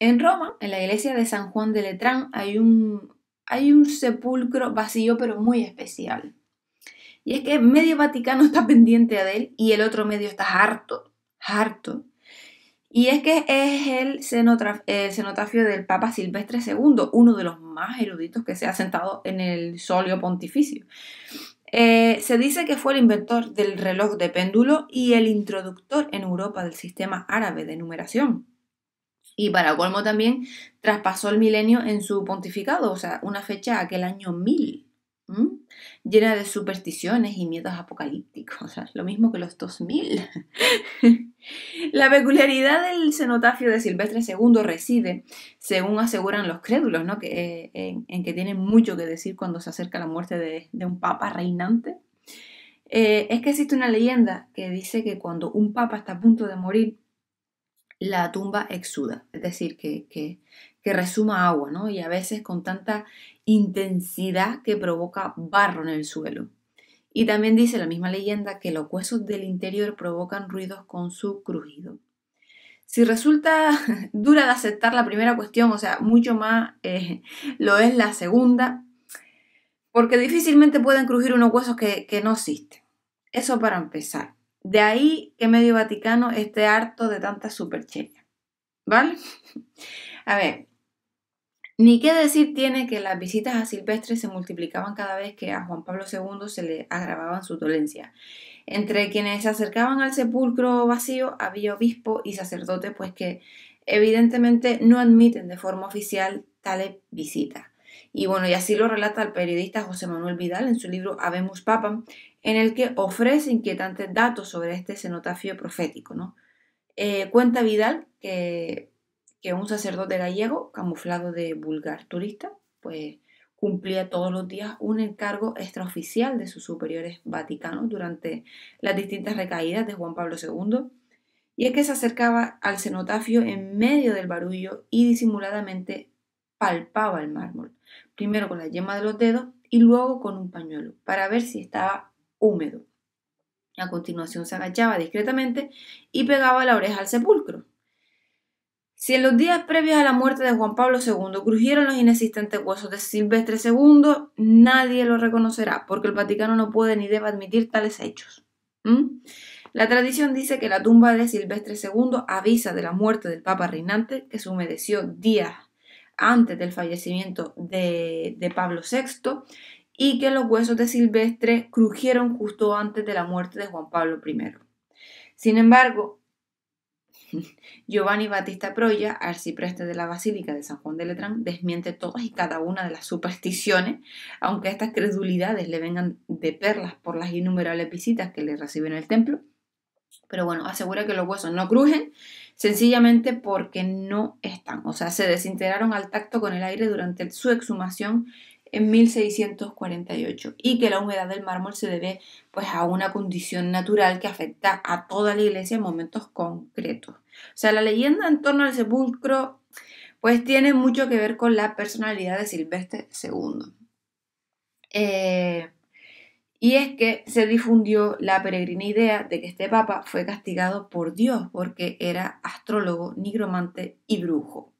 En Roma, en la iglesia de San Juan de Letrán, hay un, hay un sepulcro vacío pero muy especial. Y es que medio Vaticano está pendiente de él y el otro medio está harto, harto. Y es que es el, cenotafio del Papa Silvestre II, uno de los más eruditos que se ha sentado en el solio pontificio. Eh, se dice que fue el inventor del reloj de péndulo y el introductor en Europa del sistema árabe de numeración. Y para colmo también traspasó el milenio en su pontificado, o sea, una fecha aquel año 1000, llena de supersticiones y miedos apocalípticos, o sea, lo mismo que los 2000. la peculiaridad del cenotafio de Silvestre II reside, según aseguran los crédulos, que, eh, en, que tienen mucho que decir cuando se acerca la muerte de, un papa reinante, eh, es que existe una leyenda que dice que cuando un papa está a punto de morir, la tumba exuda, es decir, que, que, resuma agua, ¿no? Y a veces con tanta intensidad que provoca barro en el suelo. Y también dice la misma leyenda que los huesos del interior provocan ruidos con su crujido. Si resulta dura de aceptar la primera cuestión, o sea, mucho más eh, lo es la segunda, porque difícilmente pueden crujir unos huesos que, que no existen. Eso para empezar. De ahí que Medio Vaticano esté harto de tanta supercheria. ¿Vale? A ver, ni qué decir tiene que las visitas a Silvestre se multiplicaban cada vez que a Juan Pablo II se le agravaban su dolencia. Entre quienes se acercaban al sepulcro vacío había obispo y sacerdote, pues que evidentemente no admiten de forma oficial tales visitas. Y bueno, y así lo relata el periodista José Manuel Vidal en su libro Habemus Papam, en el que ofrece inquietantes datos sobre este cenotafio profético. ¿no? Eh, cuenta Vidal que, que un sacerdote gallego, camuflado de vulgar turista, pues cumplía todos los días un encargo extraoficial de sus superiores vaticanos durante las distintas recaídas de Juan Pablo II, y es que se acercaba al cenotafio en medio del barullo y disimuladamente palpaba el mármol, primero con la yema de los dedos y luego con un pañuelo, para ver si estaba húmedo. A continuación se agachaba discretamente y pegaba la oreja al sepulcro. Si en los días previos a la muerte de Juan Pablo II crujieron los inexistentes huesos de Silvestre II, nadie lo reconocerá, porque el Vaticano no puede ni debe admitir tales hechos. ¿Mm? La tradición dice que la tumba de Silvestre II avisa de la muerte del Papa reinante, que se humedeció días antes del fallecimiento de, Pablo VI y que los huesos de Silvestre crujieron justo antes de la muerte de Juan Pablo I. Sin embargo, Giovanni Battista Proya, arcipreste de la Basílica de San Juan de Letrán, desmiente todas y cada una de las supersticiones, aunque estas credulidades le vengan de perlas por las innumerables visitas que le reciben el templo, pero bueno, asegura que los huesos no crujen sencillamente porque no están. O sea, se desintegraron al tacto con el aire durante su exhumación en 1648 y que la humedad del mármol se debe pues a una condición natural que afecta a toda la iglesia en momentos concretos. O sea, la leyenda en torno al sepulcro pues tiene mucho que ver con la personalidad de Silvestre II. Eh, y es que se difundió la peregrina idea de que este papa fue castigado por Dios porque era astrólogo, nigromante y brujo.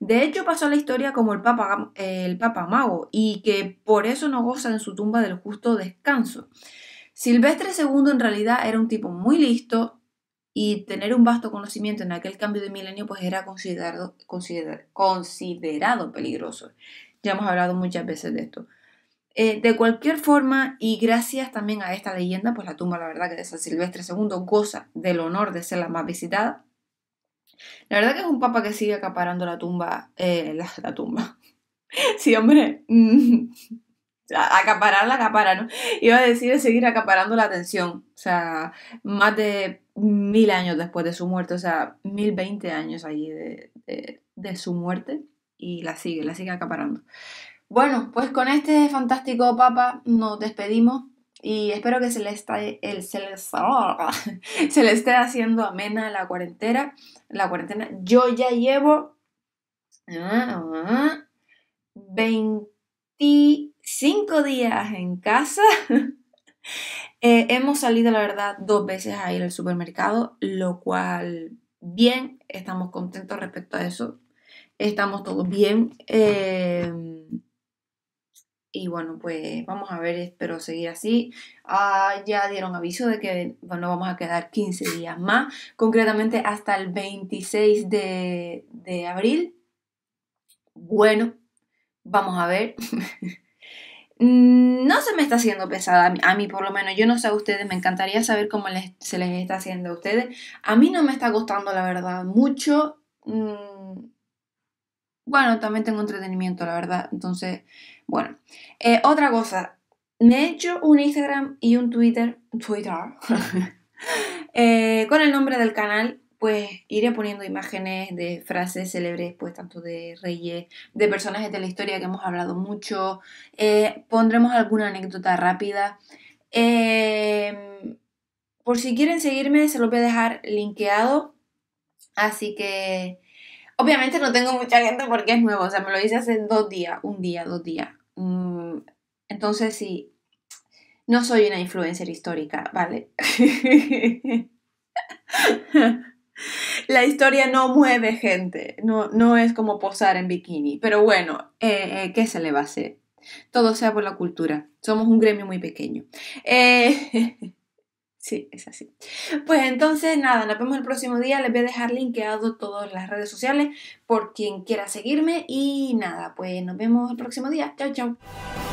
De hecho, pasó a la historia como el papa, el papa mago y que por eso no goza en su tumba del justo descanso. Silvestre II en realidad era un tipo muy listo y tener un vasto conocimiento en aquel cambio de milenio pues era considerado, considerado peligroso. Ya hemos hablado muchas veces de esto. Eh, de cualquier forma, y gracias también a esta leyenda, pues la tumba, la verdad que de San Silvestre II goza del honor de ser la más visitada. La verdad que es un papa que sigue acaparando la tumba, eh, la, tumba. sí, hombre, mm. acaparar la acapara, ¿no? Iba a decir seguir acaparando la atención, o sea, más de mil años después de su muerte, o sea, mil veinte años allí de su muerte, y la sigue, la sigue acaparando. Bueno, pues con este fantástico papa nos despedimos y espero que se le, esté haciendo amena la cuarentena. La cuarentena. Yo ya llevo 25 ah, días en casa. Eh, hemos salido, la verdad, dos veces a ir al supermercado, lo cual bien, estamos contentos respecto a eso. Estamos todos bien. Eh, y bueno, pues vamos a ver, espero seguir así. Ah, ya dieron aviso de que bueno, vamos a quedar 15 días más, concretamente hasta el 26 de, abril. Bueno, vamos a ver. no se me está haciendo pesada, a mí, por lo menos, yo no sé a ustedes, me encantaría saber cómo se les está haciendo a ustedes. A mí no me está costando, la verdad, mucho. Mm, bueno, también tengo entretenimiento, la verdad. Entonces, bueno. Eh, otra cosa, me he hecho un Instagram y un Twitter, Twitter, eh, con el nombre del canal, pues iré poniendo imágenes de frases célebres, pues tanto de reyes, de personajes de la historia que hemos hablado mucho, eh, pondremos alguna anécdota rápida. Em, por si quieren seguirme, se lo voy a dejar linkeado. Así que Obviamente no tengo mucha gente porque es nuevo, o sea, me lo hice hace dos días, un día, dos días. Mm, entonces sí, no soy una influencer histórica, ¿vale? La historia no mueve gente, no, no es como posar en bikini, pero bueno, eh, eh, ¿qué se le va a hacer? Todo sea por la cultura, somos un gremio muy pequeño. Eh, Sí, es así. Pues entonces, nada, nos vemos el próximo día. Les voy a dejar linkeado todas las redes sociales por quien quiera seguirme. Y nada, pues nos vemos el próximo día. Chao, chao.